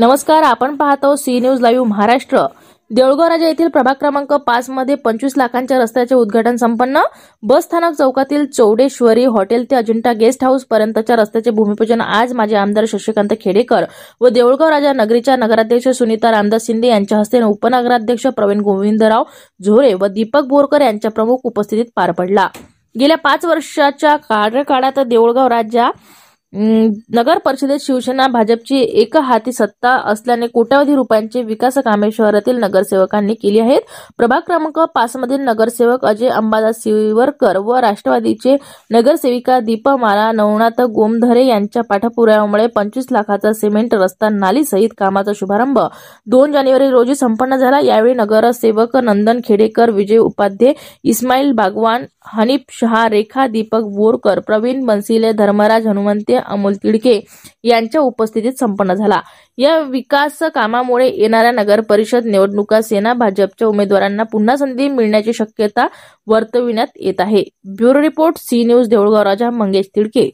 नमस्कार आपण पाहतो C News Live Maharashtra Deulgaon Raja येथील प्रभाग क्रमांक पाच मध्ये पंचवीस लाखांच्या रस्त्याचे उद्घाटन संपन्न बस स्थानक चौकातील चौडेश्वरी हॉटेल ते अजिंठा गेस्ट हाऊस पर्यंतच्या रस्त्याचे भूमिपूजन आज माजी आमदार शशिकांत खेडेकर व देऊळगाव राजा नगरीच्या नगराध्यक्ष सुनीता रामदास शिंदे यांच्या हस्ते उपनगराध्यक्ष प्रवीण गोविंदराव झोरे व दीपक बोरकर यांच्या प्रमुख उपस्थितीत पार पडला गेल्या पाच वर्षाच्या कार्यकाळात देऊळगाव राजा नगर परिषदेत शिवसेना भाजपची एक हाती सत्ता असल्याने कोट्यावधी रुपयांचे विकास कामे शहरातील नगरसेवकांनी केली आहेत प्रभाग क्रमांक पाच मधील नगरसेवक अजय अंबादास सिवरकर व राष्ट्रवादीचे नगरसेविका दीपा माला नवनाथ गोमधरे यांच्या पाठपुराव्यामुळे पंचवीस लाखाचा सिमेंट रस्ता नाली सहित कामाचा शुभारंभ दोन जानेवारी रोजी संपन्न झाला यावेळी नगरसेवक नंदन खेडेकर विजय उपाध्ये इस्माईल बागवान हनीफ शहा रेखा दीपक बोरकर प्रवीण बनसिले धर्मराज हनुमंते अमोल तिडके यांच्या उपस्थितीत संपन्न झाला या विकास कामामुळे येणाऱ्या नगर परिषद निवडणुका सेना भाजपच्या उमेदवारांना पुन्हा संधी मिळण्याची शक्यता वर्तविण्यात येत आहे bureau report C News Deulgaon Raja Mangesh Tidke